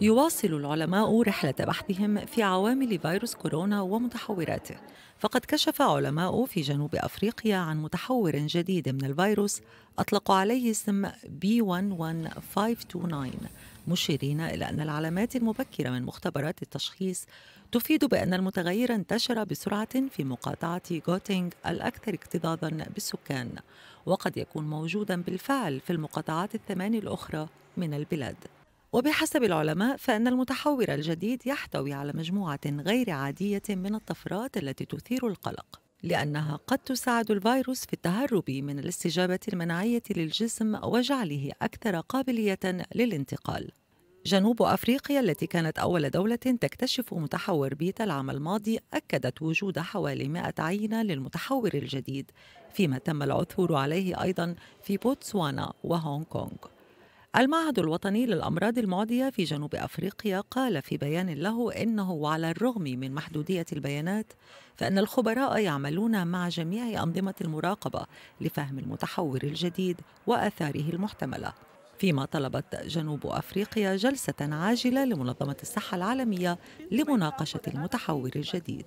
يواصل العلماء رحلة بحثهم في عوامل فيروس كورونا ومتحوراته، فقد كشف علماء في جنوب أفريقيا عن متحور جديد من الفيروس أطلقوا عليه اسم B11529 مشيرين إلى أن العلامات المبكرة من مختبرات التشخيص تفيد بأن المتغير انتشر بسرعة في مقاطعة غوتينغ الأكثر اكتظاظا بالسكان وقد يكون موجودا بالفعل في المقاطعات الثمان الأخرى من البلاد وبحسب العلماء فإن المتحور الجديد يحتوي على مجموعة غير عادية من الطفرات التي تثير القلق لأنها قد تساعد الفيروس في التهرب من الاستجابة المناعية للجسم وجعله أكثر قابلية للانتقال. جنوب أفريقيا التي كانت أول دولة تكتشف متحور بيتا العام الماضي أكدت وجود حوالي 100 عينة للمتحور الجديد، فيما تم العثور عليه أيضاً في بوتسوانا وهونغ كونغ. المعهد الوطني للأمراض المعدية في جنوب أفريقيا قال في بيان له إنه على الرغم من محدودية البيانات فإن الخبراء يعملون مع جميع أنظمة المراقبة لفهم المتحور الجديد وآثاره المحتملة فيما طلبت جنوب أفريقيا جلسة عاجلة لمنظمة الصحة العالمية لمناقشة المتحور الجديد